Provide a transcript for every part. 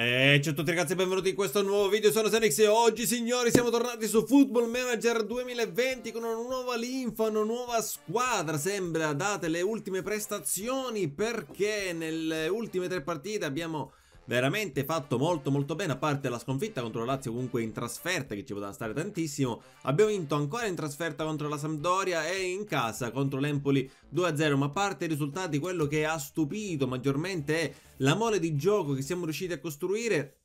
E eh, ciao a tutti ragazzi e benvenuti in questo nuovo video, sono Senix e oggi signori siamo tornati su Football Manager 2020 con una nuova linfa, una nuova squadra sembra date le ultime prestazioni perché nelle ultime tre partite abbiamo veramente fatto molto molto bene, a parte la sconfitta contro la Lazio comunque in trasferta che ci poteva stare tantissimo, abbiamo vinto ancora in trasferta contro la Sampdoria e in casa contro l'Empoli 2-0, ma a parte i risultati quello che ha stupito maggiormente è la mole di gioco che siamo riusciti a costruire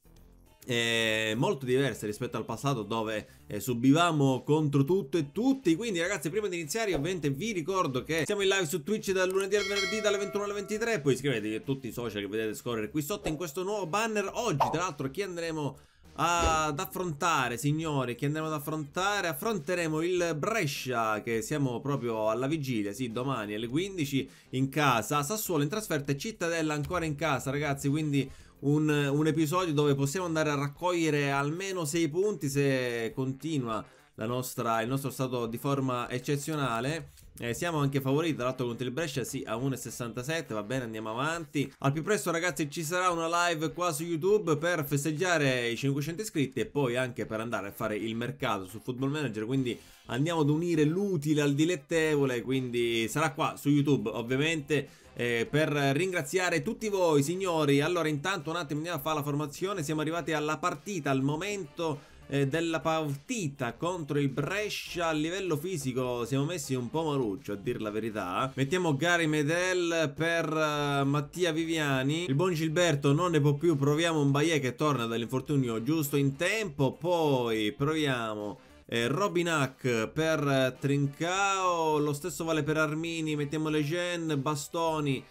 eh, molto diverse rispetto al passato dove eh, subivamo contro tutto e tutti quindi ragazzi prima di iniziare ovviamente vi ricordo che siamo in live su Twitch dal lunedì al venerdì dalle 21 alle 23 poi iscrivetevi a tutti i social che vedete scorrere qui sotto in questo nuovo banner oggi tra l'altro chi andremo ad affrontare signori chi andremo ad affrontare affronteremo il Brescia che siamo proprio alla vigilia sì domani alle 15 in casa Sassuolo in trasferta e Cittadella ancora in casa ragazzi quindi un, un episodio dove possiamo andare a raccogliere almeno 6 punti se continua nostra, il nostro stato di forma eccezionale eh, siamo anche favoriti tra l'altro contro il Brescia, sì, a 1,67, va bene, andiamo avanti. Al più presto ragazzi ci sarà una live qua su YouTube per festeggiare i 500 iscritti e poi anche per andare a fare il mercato su Football Manager, quindi andiamo ad unire l'utile al dilettevole, quindi sarà qua su YouTube ovviamente eh, per ringraziare tutti voi signori. Allora intanto un attimo andiamo a fare la formazione, siamo arrivati alla partita al momento eh, della partita contro il Brescia a livello fisico siamo messi un po' maluccio a dire la verità mettiamo Gary Medel per uh, Mattia Viviani il buon Gilberto non ne può più proviamo un Baie che torna dall'infortunio giusto in tempo poi proviamo eh, Robin Hack per eh, Trincao lo stesso vale per Armini mettiamo Lejeune Bastoni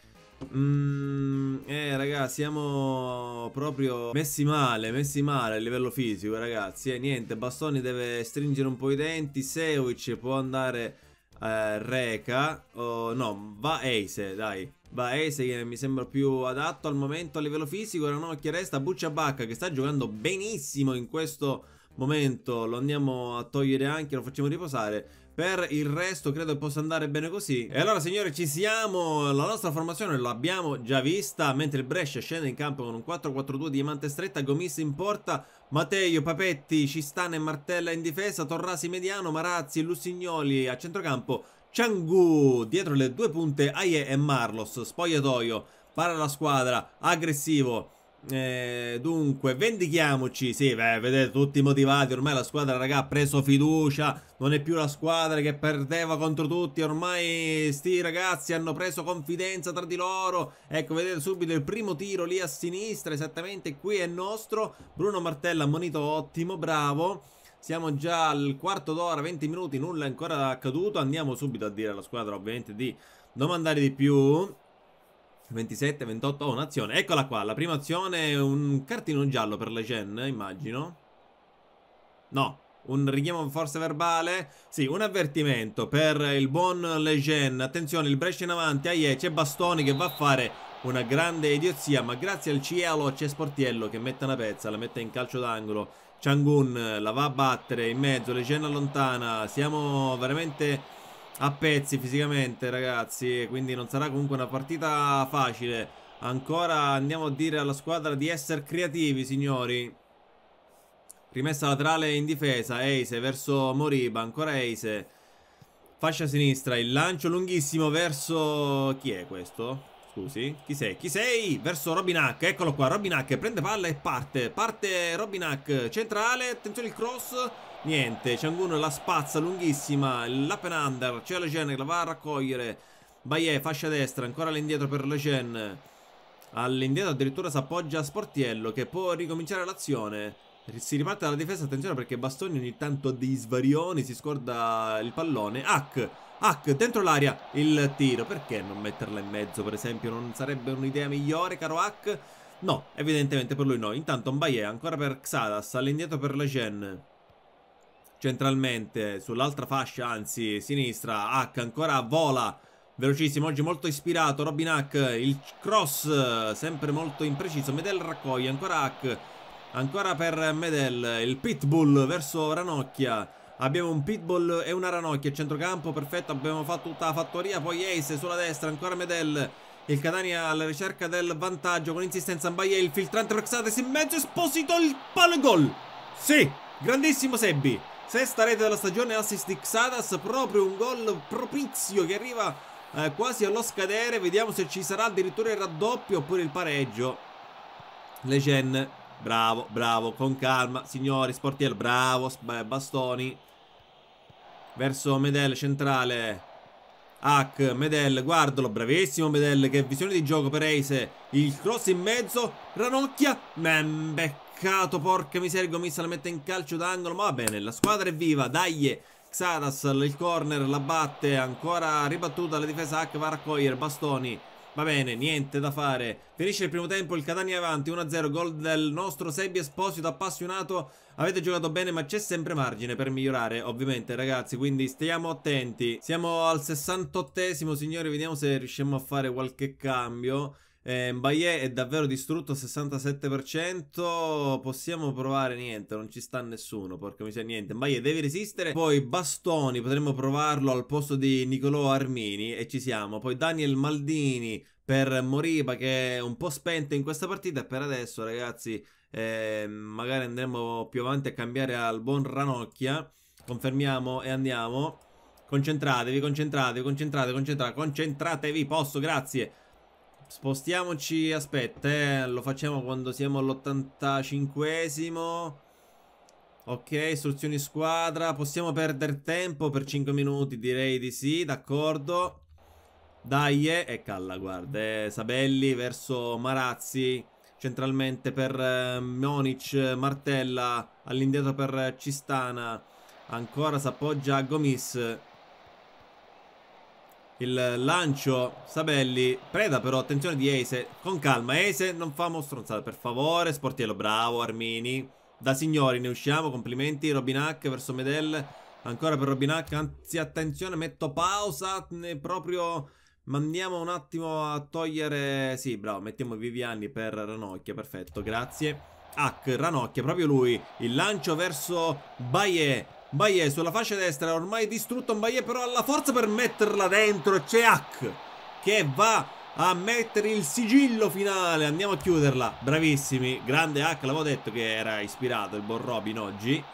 Mm, eh ragazzi siamo proprio messi male Messi male a livello fisico ragazzi eh, niente Bastoni deve stringere un po' i denti Sevic può andare eh, Reca oh, No va Ace dai Va Ace che mi sembra più adatto al momento a livello fisico Era un'occhia resta Buccia Bacca che sta giocando benissimo in questo momento Lo andiamo a togliere anche Lo facciamo riposare per il resto credo possa andare bene così E allora signori ci siamo La nostra formazione l'abbiamo già vista Mentre il Brescia scende in campo con un 4-4-2 Diamante stretta, Gomis in porta Matteo, Papetti, Cistana e Martella in difesa Torrasi mediano, Marazzi, Lussignoli a centrocampo Ciangu dietro le due punte Aie e Marlos Spogliatoio para la squadra, aggressivo eh, dunque, vendichiamoci. Sì, beh, vedete, tutti motivati. Ormai la squadra, raga, ha preso fiducia. Non è più la squadra che perdeva contro tutti. Ormai sti ragazzi hanno preso confidenza tra di loro. Ecco, vedete subito il primo tiro lì a sinistra. Esattamente qui è nostro. Bruno Martella ha monito ottimo, bravo. Siamo già al quarto d'ora, 20 minuti, nulla è ancora accaduto. Andiamo subito a dire alla squadra, ovviamente, di non mandare di più. 27, 28, oh un'azione, eccola qua, la prima azione è un cartino giallo per le Gen, immagino No, un richiamo forse verbale Sì, un avvertimento per il buon Lejeune Attenzione, il Brescia in avanti, aie, c'è Bastoni che va a fare una grande idiozia Ma grazie al cielo c'è Sportiello che mette una pezza, la mette in calcio d'angolo Changun la va a battere in mezzo, Lejeune allontana Siamo veramente a pezzi fisicamente ragazzi quindi non sarà comunque una partita facile ancora andiamo a dire alla squadra di essere creativi signori rimessa laterale in difesa Eise verso Moriba ancora Eise fascia sinistra il lancio lunghissimo verso chi è questo? Scusi, chi sei? Chi sei? Verso Robin Hack, eccolo qua, Robin Hack prende palla e parte, parte Robin Hack, centrale, attenzione il cross, Niente, Ciangun la spazza lunghissima, l'up and under, c'è Legen che la va a raccogliere. Baie, fascia destra, ancora all'indietro per Legen. All'indietro addirittura si appoggia a Sportiello che può ricominciare l'azione. Si riparte dalla difesa, attenzione perché Bastoni ogni tanto ha svarioni, si scorda il pallone. Hack, hack, dentro l'aria, il tiro. Perché non metterla in mezzo per esempio? Non sarebbe un'idea migliore, caro hack? No, evidentemente per lui no. Intanto Mbaye ancora per Xadas, all'indietro per Legen centralmente, sull'altra fascia, anzi sinistra, Hack ancora vola, velocissimo, oggi molto ispirato, Robin Hack, il cross sempre molto impreciso, Medel raccoglie, ancora Hack, ancora per Medel, il pitbull verso Ranocchia, Abbiamo un pitbull e una ranocchia centrocampo, perfetto, abbiamo fatto tutta la fattoria, poi Ace sulla destra, ancora Medel, il Catania alla ricerca del vantaggio con insistenza Mbaye, il filtrante Roxates in mezzo, Esposito, il palo e gol! Sì, grandissimo Sebbi, Sesta rete della stagione, assist di Xadas, proprio un gol propizio che arriva eh, quasi allo scadere. Vediamo se ci sarà addirittura il raddoppio oppure il pareggio. Lecen, bravo, bravo, con calma. Signori, Sportiel, bravo, eh, bastoni. Verso Medel, centrale. Hack, Medel, guardalo, bravissimo Medel, che visione di gioco per Eise. il cross in mezzo, Ranocchia, Membe, Peccato, porca miseria, Gomis la mette in calcio d'angolo, ma va bene, la squadra è viva, dai! Xaras, il corner, la batte, ancora ribattuta la difesa Hack, va a raccogliere, Bastoni, va bene, niente da fare. Finisce il primo tempo, il Catania avanti, 1-0, gol del nostro Sebi Esposito, appassionato. Avete giocato bene ma c'è sempre margine per migliorare, ovviamente ragazzi, quindi stiamo attenti. Siamo al 68esimo, signori, vediamo se riusciamo a fare qualche cambio. Eh, Mbaye è davvero distrutto 67%. Possiamo provare niente, non ci sta nessuno. Porca miseria, niente. Mbaye deve resistere. Poi Bastoni, potremmo provarlo al posto di Nicolò Armini e ci siamo. Poi Daniel Maldini per Moriba che è un po' spento in questa partita. Per adesso, ragazzi, eh, magari andremo più avanti a cambiare al buon Ranocchia. Confermiamo e andiamo. Concentratevi, concentratevi, concentratevi, concentratevi, concentratevi, posso, grazie. Spostiamoci, aspetta, eh, lo facciamo quando siamo all'85esimo. Ok, istruzioni squadra, possiamo perdere tempo per 5 minuti, direi di sì, d'accordo. Dai, eh, e calla, guarda, eh, Sabelli verso Marazzi, centralmente per eh, Monic, Martella, all'indietro per Cistana, ancora s'appoggia a Gomis il lancio Sabelli preda però attenzione di Eise con calma Eise non famo stronzate per favore Sportiello bravo Armini da signori ne usciamo complimenti Robinac verso Medel ancora per Robinac anzi attenzione metto pausa ne proprio mandiamo un attimo a togliere sì bravo mettiamo Viviani per Ranocchia perfetto grazie Hack Ranocchia proprio lui il lancio verso Baie Baie sulla fascia destra, ormai distrutto Baie però ha la forza per metterla dentro, c'è Hack che va a mettere il sigillo finale, andiamo a chiuderla, bravissimi, grande Hack, l'avevo detto che era ispirato il buon Robin oggi.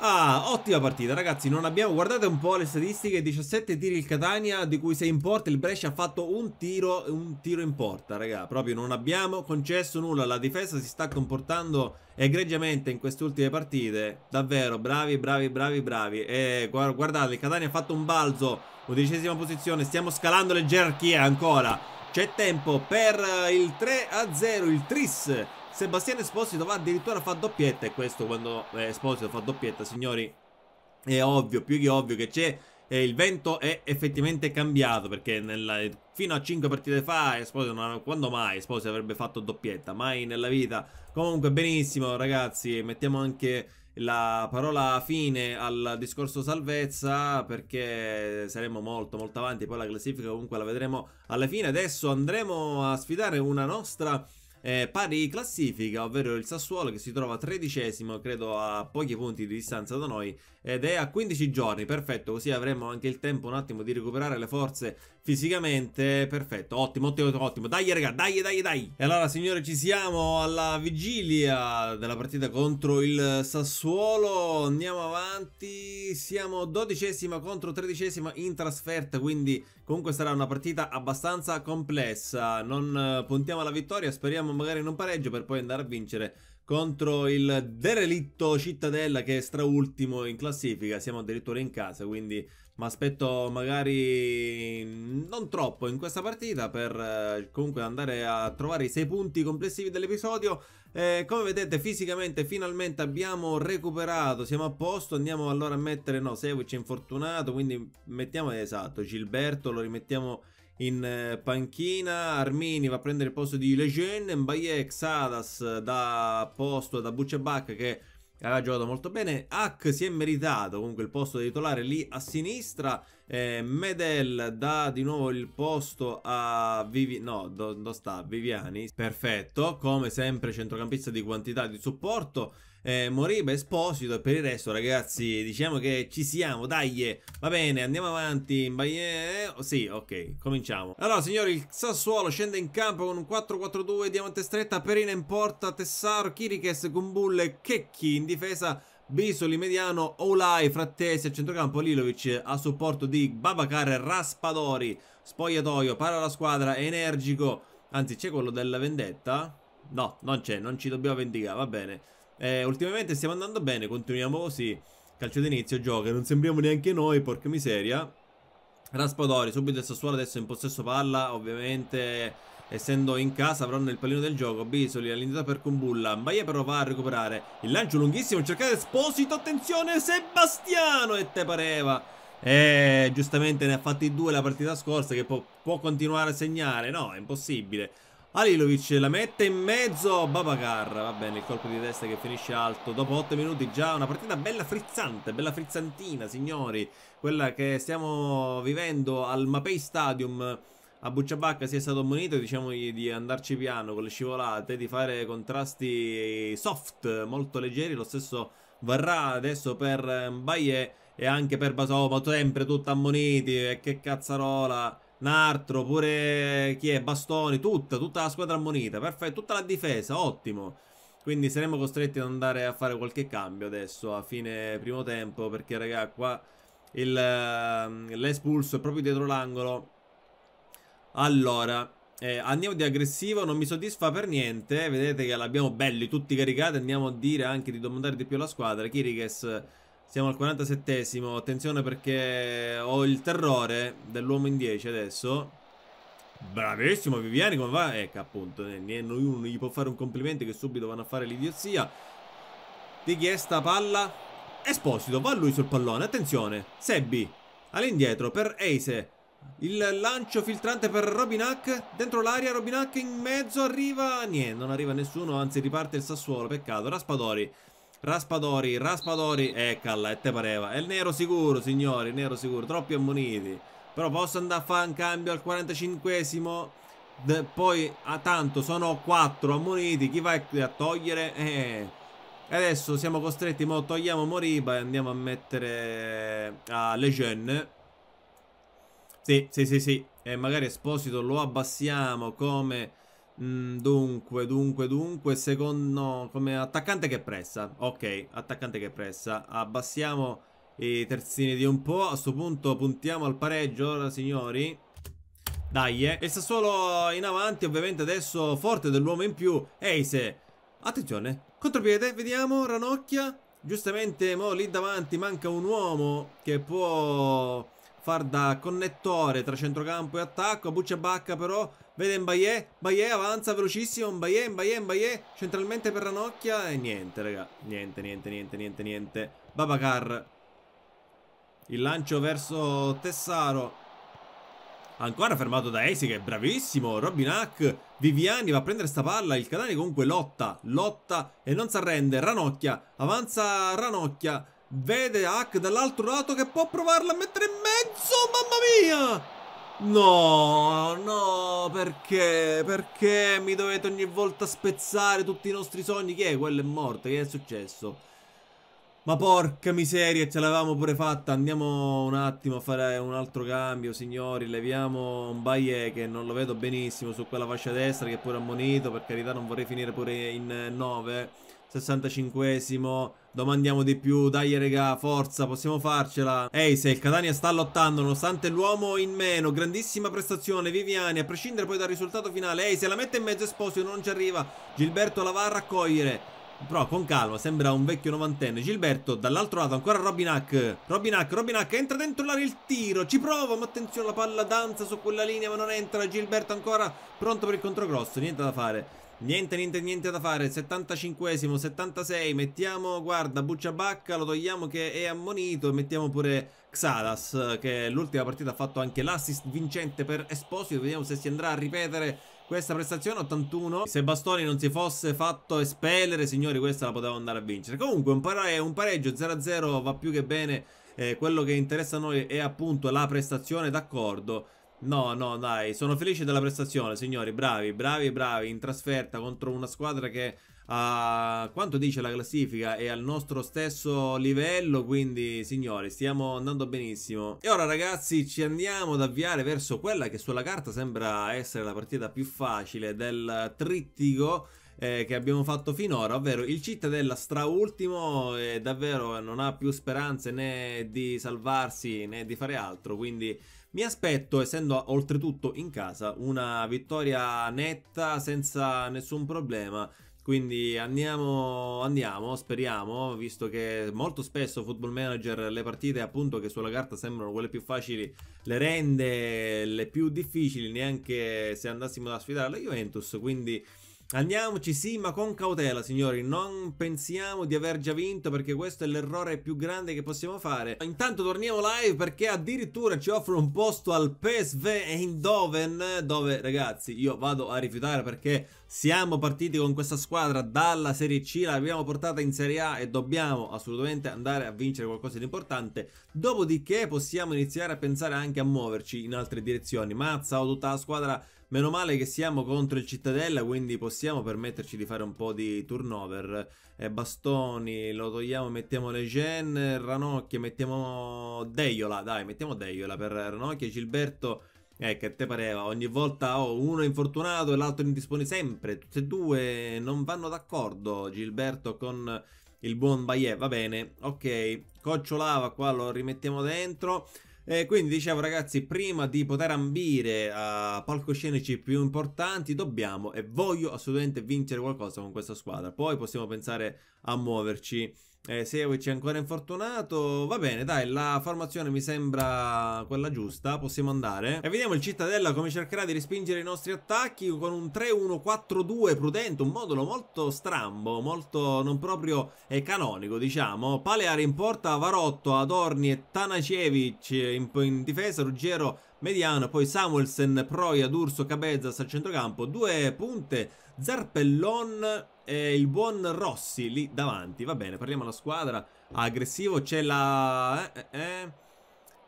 Ah, ottima partita ragazzi, non abbiamo, guardate un po' le statistiche, 17 tiri il Catania, di cui 6 in porta, il Brescia ha fatto un tiro, un tiro in porta, raga, proprio non abbiamo concesso nulla, la difesa si sta comportando egregiamente in queste ultime partite, davvero, bravi, bravi, bravi, bravi, e guardate, il Catania ha fatto un balzo, undicesima posizione, stiamo scalando le gerarchie ancora, c'è tempo per il 3-0, il tris Sebastiano Esposito va addirittura a fare doppietta e questo quando eh, Esposito fa doppietta signori è ovvio, più che ovvio che c'è eh, il vento è effettivamente cambiato perché nella, fino a 5 partite fa Esposito non, quando mai Esposito avrebbe fatto doppietta mai nella vita comunque benissimo ragazzi mettiamo anche la parola fine al discorso salvezza perché saremo molto molto avanti poi la classifica comunque la vedremo alla fine adesso andremo a sfidare una nostra eh, pari classifica, ovvero il Sassuolo che si trova tredicesimo, credo a pochi punti di distanza da noi, ed è a 15 giorni, perfetto, così avremo anche il tempo un attimo di recuperare le forze fisicamente, perfetto, ottimo, ottimo, ottimo, dai raga, dai, dai, dai! E allora signore ci siamo alla vigilia della partita contro il Sassuolo, andiamo avanti, siamo dodicesima contro tredicesima in trasferta, quindi comunque sarà una partita abbastanza complessa, non eh, puntiamo alla vittoria, speriamo magari in un pareggio per poi andare a vincere contro il derelitto Cittadella che è straultimo in classifica, siamo addirittura in casa, quindi mi aspetto magari non troppo in questa partita per eh, comunque andare a trovare i sei punti complessivi dell'episodio. Eh, come vedete fisicamente finalmente abbiamo recuperato, siamo a posto, andiamo allora a mettere, no, Sevic è infortunato, quindi mettiamo esatto Gilberto, lo rimettiamo in eh, panchina, Armini va a prendere il posto di Lejeune, Mbaye Xadas da posto da Bucebacca che aveva giocato molto bene, Hack si è meritato comunque il posto di titolare lì a sinistra, eh, Medel dà di nuovo il posto a Vivi... no, dove do sta? Viviani, perfetto, come sempre centrocampista di quantità di supporto, eh, Moriba Esposito e per il resto ragazzi diciamo che ci siamo, dai, eh. va bene, andiamo avanti, Baie... Eh, sì, ok, cominciamo. Allora signori, il Sassuolo scende in campo con un 4-4-2, diamante stretta, Perina in porta, Tessaro, Chiriches, Gumbulle, Checchi in difesa, Bisoli, Mediano, Olai, Frattesi a centrocampo, Lilovic a supporto di Babacar, Raspadori, Spogliatoio, para la squadra, energico, anzi c'è quello della vendetta? No, non c'è, non ci dobbiamo vendicare, va bene eh, ultimamente stiamo andando bene, continuiamo così. Calcio d'inizio, gioca, non sembriamo neanche noi, porca miseria. Raspadori, subito il Sassuolo adesso in possesso palla, ovviamente essendo in casa avranno il pallino del gioco Bisoli all'indietro per Kumbulla Maia però va a recuperare il lancio lunghissimo cercare Esposito attenzione Sebastiano e te pareva eh giustamente ne ha fatti due la partita scorsa che può, può continuare a segnare no è impossibile Alilovic la mette in mezzo Babacar, va bene il colpo di testa che finisce alto dopo 8 minuti già una partita bella frizzante, bella frizzantina signori quella che stiamo vivendo al Mapei Stadium a Bucciabacca si è stato ammonito diciamogli di andarci piano con le scivolate di fare contrasti soft molto leggeri lo stesso varrà adesso per Baie e anche per Basò sempre tutto ammoniti e che cazzarola Nartro, pure chi è? Bastoni, tutta, tutta la squadra ammonita, perfetto, tutta la difesa, ottimo. Quindi saremo costretti ad andare a fare qualche cambio adesso a fine primo tempo perché raga qua ehm, l'espulso è proprio dietro l'angolo. Allora, eh, andiamo di aggressivo, non mi soddisfa per niente, vedete che l'abbiamo belli tutti caricati, andiamo a dire anche di domandare di più alla squadra. Kirikes siamo al 47esimo, attenzione perché ho il terrore dell'uomo in 10 adesso. Bravissimo Viviani, come va? Ecco appunto, eh, nessuno gli può fare un complimento che subito vanno a fare l'idiozia. Di chi è sta palla? Esposito, va lui sul pallone, attenzione. Sebbi, all'indietro per Eise. Il lancio filtrante per Robinac, dentro l'aria Robinac in mezzo, arriva... Niente, non arriva nessuno, anzi riparte il Sassuolo, peccato, Raspadori. Raspadori, Raspadori, eccala, e te pareva. E il nero sicuro, signori, nero sicuro, troppi ammoniti. Però posso andare a fare un cambio al 45esimo. De, poi, a ah, tanto, sono 4 ammoniti. Chi va a togliere? Eh... Adesso siamo costretti, mo togliamo Moriba e andiamo a mettere eh, a ah, Sì, sì, sì, sì. E magari Esposito lo abbassiamo come Mm, dunque, dunque, dunque, secondo... No, come attaccante che pressa. Ok, attaccante che pressa. Abbassiamo i terzini di un po'. A questo punto puntiamo al pareggio, signori. Dai, eh. sta solo in avanti, ovviamente adesso forte dell'uomo in più. Eise. Attenzione. Contropiede, vediamo, ranocchia. Giustamente, mo lì davanti manca un uomo che può far da connettore tra centrocampo e attacco. Buccia Bacca però Vede Mbaye, Mbaye avanza velocissimo, Mbaye, Mbaye, Mbaye, centralmente per Ranocchia e niente raga, niente, niente, niente, niente, niente. Babacar, il lancio verso Tessaro, ancora fermato da Esi che è bravissimo, Robin Hack, Viviani va a prendere sta palla, il Catani comunque lotta, lotta e non si arrende, Ranocchia, avanza Ranocchia, vede Hack dall'altro lato che può provarla a mettere in mezzo, mamma mia! No, no, perché? Perché mi dovete ogni volta spezzare tutti i nostri sogni? Chi è? Quello è morto, che è successo? Ma porca miseria, ce l'avevamo pure fatta. Andiamo un attimo a fare un altro cambio, signori. Leviamo un Baie che non lo vedo benissimo su quella fascia destra che è pure ammonito. Per carità non vorrei finire pure in 9. 65esimo. Domandiamo di più, dai regà, forza, possiamo farcela. se il Catania sta lottando nonostante l'uomo in meno. Grandissima prestazione, Viviani, a prescindere poi dal risultato finale. se la mette in mezzo Esposito, non ci arriva. Gilberto la va a raccogliere. Però con calma, sembra un vecchio novantenne Gilberto, dall'altro lato ancora Robinac Robinac, Robinac, entra dentro l'area il tiro Ci prova, ma attenzione la palla danza su quella linea ma non entra Gilberto ancora pronto per il controgrosso, niente da fare Niente, niente, niente da fare. 75esimo, 76. Mettiamo, guarda, Bucciabacca, lo togliamo che è ammonito. mettiamo pure Xadas, che l'ultima partita ha fatto anche l'assist vincente per Esposito. Vediamo se si andrà a ripetere questa prestazione. 81. Se Bastoni non si fosse fatto espellere, signori, questa la poteva andare a vincere. Comunque, un, pare un pareggio 0-0 va più che bene. Eh, quello che interessa a noi è appunto la prestazione, d'accordo. No, no, dai, sono felice della prestazione, signori, bravi, bravi, bravi, in trasferta contro una squadra che a quanto dice la classifica è al nostro stesso livello, quindi signori, stiamo andando benissimo. E ora ragazzi, ci andiamo ad avviare verso quella che sulla carta sembra essere la partita più facile del trittico eh, che abbiamo fatto finora, ovvero il Cittadella straultimo e eh, davvero non ha più speranze né di salvarsi né di fare altro, quindi mi aspetto, essendo oltretutto in casa, una vittoria netta senza nessun problema. Quindi andiamo, andiamo, speriamo, visto che molto spesso Football Manager le partite appunto che sulla carta sembrano quelle più facili le rende le più difficili, neanche se andassimo a sfidare la Juventus, quindi Andiamoci, sì, ma con cautela, signori. Non pensiamo di aver già vinto perché questo è l'errore più grande che possiamo fare. Intanto torniamo live perché addirittura ci offrono un posto al PSV Eindhoven, dove, ragazzi, io vado a rifiutare perché siamo partiti con questa squadra dalla Serie C, l'abbiamo portata in Serie A e dobbiamo assolutamente andare a vincere qualcosa di importante. Dopodiché possiamo iniziare a pensare anche a muoverci in altre direzioni. Mazza, o tutta la squadra Meno male che siamo contro il Cittadella, quindi possiamo permetterci di fare un po' di turnover. Eh, bastoni, lo togliamo, mettiamo le gen, Ranocchia, mettiamo Deiola, dai, mettiamo Deiola per Ranocchia, Gilberto... Eh, che te pareva, ogni volta oh, uno è infortunato e l'altro indispone sempre, tutti e due non vanno d'accordo Gilberto con il buon Bayer, va bene, ok, Cocciolava qua lo rimettiamo dentro e quindi dicevo ragazzi, prima di poter ambire a palcoscenici più importanti dobbiamo e voglio assolutamente vincere qualcosa con questa squadra. Poi possiamo pensare a muoverci eh, Seovic è ancora infortunato. Va bene, dai, la formazione mi sembra quella giusta. Possiamo andare. E vediamo il Cittadella come cercherà di respingere i nostri attacchi con un 3-1-4-2 prudente. Un modulo molto strambo, molto non proprio eh, canonico, diciamo. Paleari in porta, Varotto, Adorni e Tanacevic in, in difesa. Ruggero mediano, poi Samuelsen, Proia, D'Urso, Cabezas al centrocampo. Due punte, Zarpellon eh, il buon Rossi lì davanti. Va bene, parliamo alla squadra. Aggressivo, c'è la... Eh, eh, eh.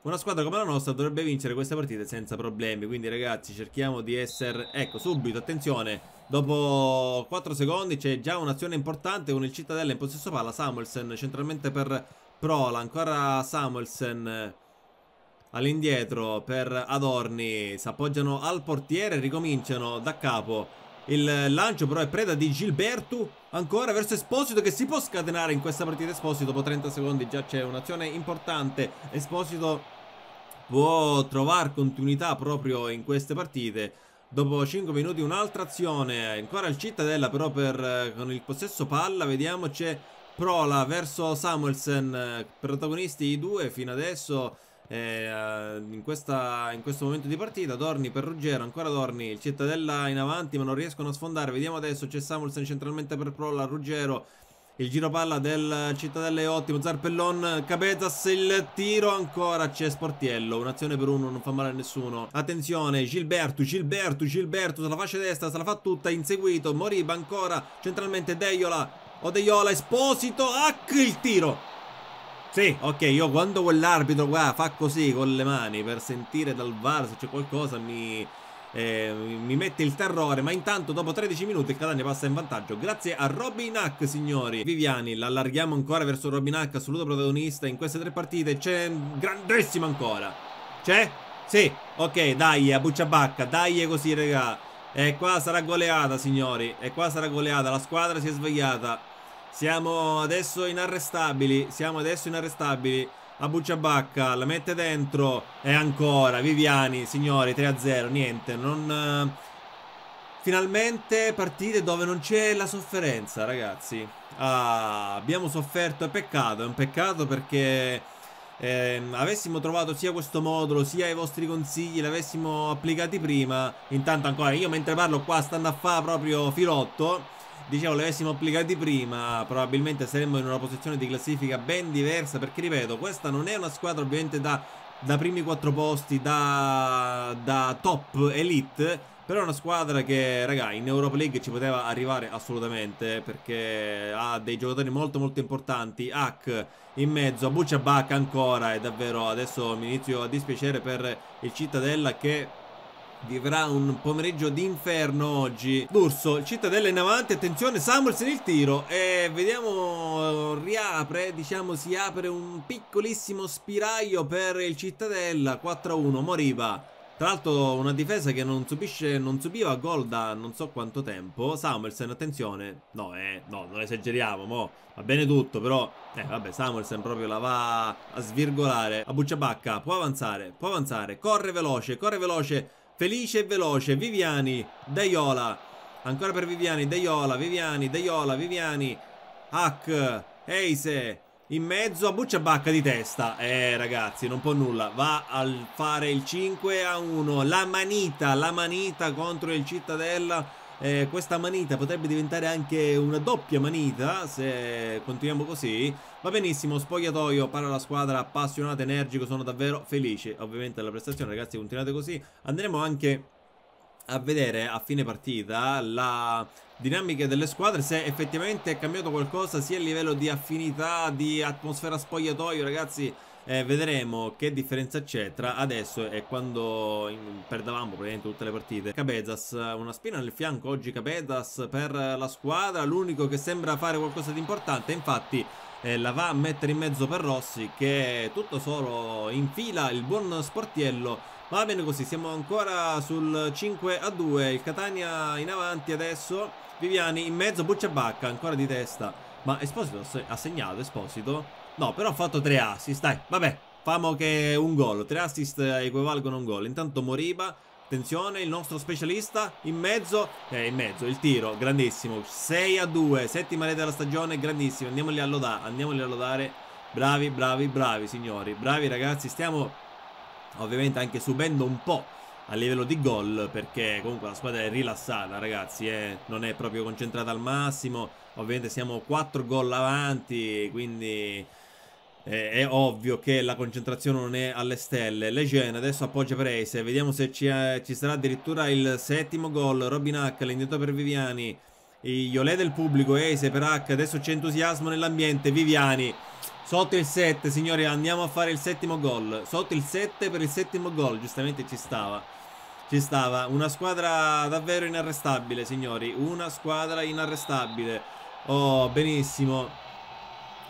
Una squadra come la nostra dovrebbe vincere queste partite senza problemi. Quindi ragazzi cerchiamo di essere... Ecco, subito, attenzione. Dopo 4 secondi c'è già un'azione importante con il Cittadella in possesso palla. Samuelsen centralmente per Prola. Ancora Samuelsen eh, all'indietro per Adorni. Si appoggiano al portiere ricominciano da capo. Il lancio però è preda di Gilberto ancora verso Esposito che si può scatenare in questa partita Esposito dopo 30 secondi già c'è un'azione importante Esposito può trovare continuità proprio in queste partite Dopo 5 minuti un'altra azione ancora il Cittadella però per, eh, con il possesso palla vediamo c'è Prola verso Samuelsen eh, protagonisti i due fino adesso eh, in, questa, in, questo momento di partita Dorni per Ruggero, ancora Dorni il Cittadella in avanti ma non riescono a sfondare vediamo adesso c'è Samuelsen centralmente per Prola Ruggero il giro palla del Cittadella è ottimo, Zarpellon, Cabezas, il tiro ancora, c'è Sportiello, un'azione per uno, non fa male a nessuno. Attenzione, Gilberto, Gilberto, Gilberto, se fascia destra, se la fa tutta, inseguito, Moriba ancora, centralmente Deiola, Odeiola, Esposito, Hack, il tiro! Sì, ok, io quando quell'arbitro qua fa così con le mani per sentire dal VAR se c'è qualcosa mi, eh, mi, mette il terrore, ma intanto dopo 13 minuti il Catania passa in vantaggio grazie a Robin Hack, signori. Viviani, l'allarghiamo ancora verso Robin Hack, assoluto protagonista in queste tre partite, c'è grandissimo ancora. C'è? Sì, ok, dai, a bucciabacca, dai così, regà. E qua sarà goleata, signori, e qua sarà goleata, la squadra si è svegliata. Siamo adesso inarrestabili, siamo adesso inarrestabili. A buccia bacca, la mette dentro e ancora Viviani, signori, 3-0, niente, non... Eh, finalmente partite dove non c'è la sofferenza, ragazzi. Ah, abbiamo sofferto, è peccato, è un peccato perché eh, avessimo trovato sia questo modulo sia i vostri consigli l'avessimo applicati prima intanto ancora io mentre parlo qua stanno a fare proprio filotto dicevo, li avessimo applicati prima, probabilmente saremmo in una posizione di classifica ben diversa, perché ripeto, questa non è una squadra ovviamente da, da primi quattro posti, da, da top elite, però è una squadra che, raga, in Europa League ci poteva arrivare assolutamente perché ha dei giocatori molto molto importanti. Hack in mezzo, Abuccia Bacca ancora e davvero adesso mi inizio a dispiacere per il Cittadella che vivrà un pomeriggio d'inferno oggi. D'Urso, Cittadella in avanti, attenzione Samuelsen il tiro e vediamo riapre, diciamo si apre un piccolissimo spiraglio per il Cittadella, 4-1 Moriva. Tra l'altro una difesa che non, subisce, non subiva gol da non so quanto tempo. Samuelsen, attenzione. No, eh, no, non esageriamo, mo. Va bene tutto, però... Eh, vabbè, Samuelsen proprio la va a svirgolare. A Bucciabacca, può avanzare, può avanzare. Corre veloce, corre veloce. Felice e veloce, Viviani, Daiola, ancora per Viviani, Daiola, Viviani, Daiola, Viviani, Hack, Eise, in mezzo a Buccia Bacca di testa. Eh ragazzi, non può nulla, va a fare il 5 a 1, la manita, la manita contro il Cittadella eh, questa manita potrebbe diventare anche una doppia manita se continuiamo così va benissimo spogliatoio parla la squadra appassionata energico sono davvero felice ovviamente della prestazione ragazzi continuate così andremo anche a vedere a fine partita la dinamica delle squadre se effettivamente è cambiato qualcosa sia a livello di affinità di atmosfera spogliatoio ragazzi eh, vedremo che differenza c'è tra adesso e quando in, perdavamo praticamente tutte le partite Cabezas, una spina nel fianco oggi Cabezas per la squadra l'unico che sembra fare qualcosa di importante infatti eh, la va a mettere in mezzo per Rossi che tutto solo infila il buon sportiello ma va bene così, siamo ancora sul 5 a 2, il Catania in avanti adesso, Viviani in mezzo, Bucciabacca ancora di testa, ma Esposito ha segnato, Esposito No, però ha fatto tre assist, dai, vabbè, famo che un gol, tre assist eh, equivalgono a un gol. Intanto Moriba, attenzione, il nostro specialista in mezzo, eh, in mezzo, il tiro, grandissimo, 6 a 2, settima rete della stagione, grandissimo, andiamoli a lodare, andiamoli a lodare, bravi, bravi, bravi signori, bravi ragazzi, stiamo ovviamente anche subendo un po' a livello di gol perché comunque la squadra è rilassata ragazzi eh? non è proprio concentrata al massimo ovviamente siamo 4 gol avanti quindi eh, è ovvio che la concentrazione non è alle stelle. Lejeune adesso appoggia Pareise, vediamo se ci, eh, ci, sarà addirittura il settimo gol. Robin Hack indietro per Viviani, Iolè del pubblico, Eise per Hack, adesso c'è entusiasmo nell'ambiente, Viviani. Sotto il 7, signori, andiamo a fare il settimo gol. Sotto il 7 per il settimo gol, giustamente ci stava. Ci stava. Una squadra davvero inarrestabile, signori. Una squadra inarrestabile. Oh, benissimo.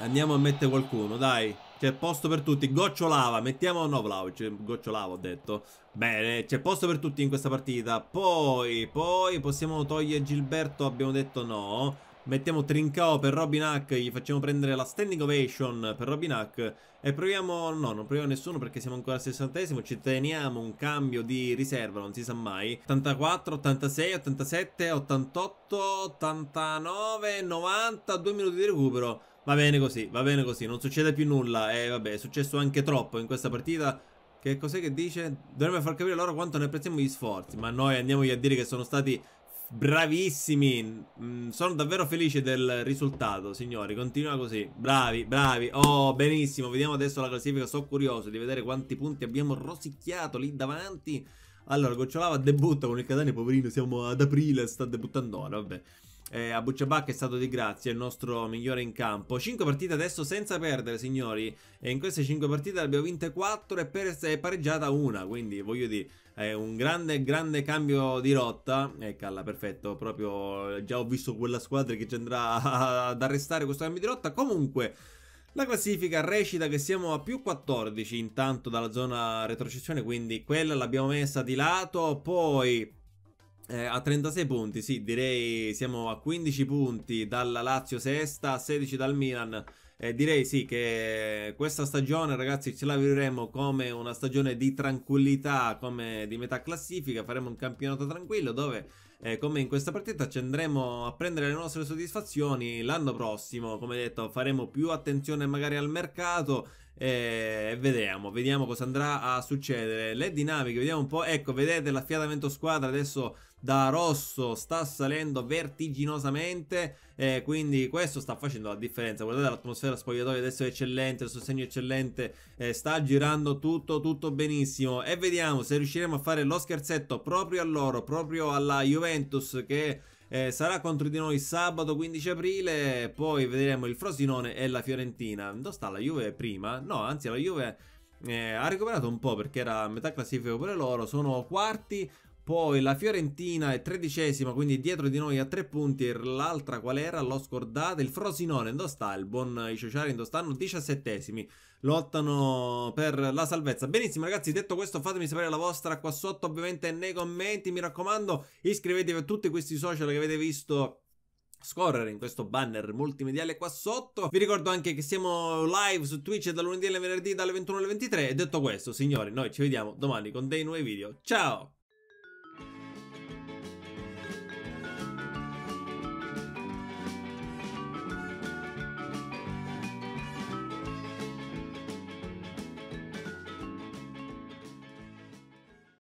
Andiamo a mettere qualcuno, dai. C'è posto per tutti. Gocciolava, mettiamo no Vlaovic, gocciolava ho detto. Bene, c'è posto per tutti in questa partita. Poi, poi possiamo togliere Gilberto, abbiamo detto no. Mettiamo Trincao per Robin Hack, gli facciamo prendere la standing ovation per Robin Hack e proviamo, no non proviamo nessuno perché siamo ancora al sessantesimo, ci teniamo un cambio di riserva, non si sa mai 84, 86, 87, 88, 89, 90, 2 minuti di recupero Va bene così, va bene così, non succede più nulla. E eh, vabbè, è successo anche troppo in questa partita. Che cos'è che dice? Dovrebbe far capire loro quanto ne apprezziamo gli sforzi. Ma noi andiamo a dire che sono stati bravissimi. Mm, sono davvero felice del risultato, signori. Continua così. Bravi, bravi. Oh, benissimo. Vediamo adesso la classifica. Sono curioso di vedere quanti punti abbiamo rosicchiato lì davanti. Allora, Gocciolava debutta con il Catania, poverino, siamo ad aprile, sta debuttando ora, vabbè. Eh, a Bucciabac è stato di grazia, il nostro migliore in campo. 5 partite adesso senza perdere, signori. E in queste 5 partite abbiamo vinte 4 e, e pareggiata 1. Quindi, voglio dire, è un grande, grande cambio di rotta. E eh, perfetto. Proprio eh, già ho visto quella squadra che ci andrà ad arrestare questo cambio di rotta. Comunque. La classifica recita che siamo a più 14 intanto dalla zona retrocessione, quindi quella l'abbiamo messa di lato, poi eh, a 36 punti, sì, direi siamo a 15 punti dalla Lazio sesta, a 16 dal Milan. Eh, direi sì che questa stagione, ragazzi, ce la vivremo come una stagione di tranquillità, come di metà classifica. Faremo un campionato tranquillo dove, eh, come in questa partita, ci andremo a prendere le nostre soddisfazioni l'anno prossimo. Come detto, faremo più attenzione magari al mercato e vediamo, vediamo cosa andrà a succedere. Le dinamiche, vediamo un po'. Ecco, vedete l'affiatamento squadra adesso da rosso sta salendo vertiginosamente. Eh, quindi questo sta facendo la differenza. Guardate l'atmosfera spogliatoio adesso è eccellente, il sostegno è eccellente. Eh, sta girando tutto, tutto benissimo. E vediamo se riusciremo a fare lo scherzetto proprio a loro, proprio alla Juventus che eh, sarà contro di noi sabato 15 aprile, poi vedremo il Frosinone e la Fiorentina. Dove sta la Juve prima? No, anzi la Juve eh, ha recuperato un po' perché era a metà classifica pure loro, sono quarti, poi la Fiorentina è tredicesima, quindi dietro di noi a tre punti. L'altra qual era? L'ho scordata. Il Frosinone, dove sta? Il buon Isociari, dove stanno? Diciassettesimi. Lottano per la salvezza. Benissimo ragazzi, detto questo fatemi sapere la vostra qua sotto, ovviamente nei commenti. Mi raccomando, iscrivetevi a tutti questi social che avete visto scorrere in questo banner multimediale qua sotto vi ricordo anche che siamo live su Twitch dal lunedì al venerdì dalle 21 alle 23 e detto questo signori noi ci vediamo domani con dei nuovi video ciao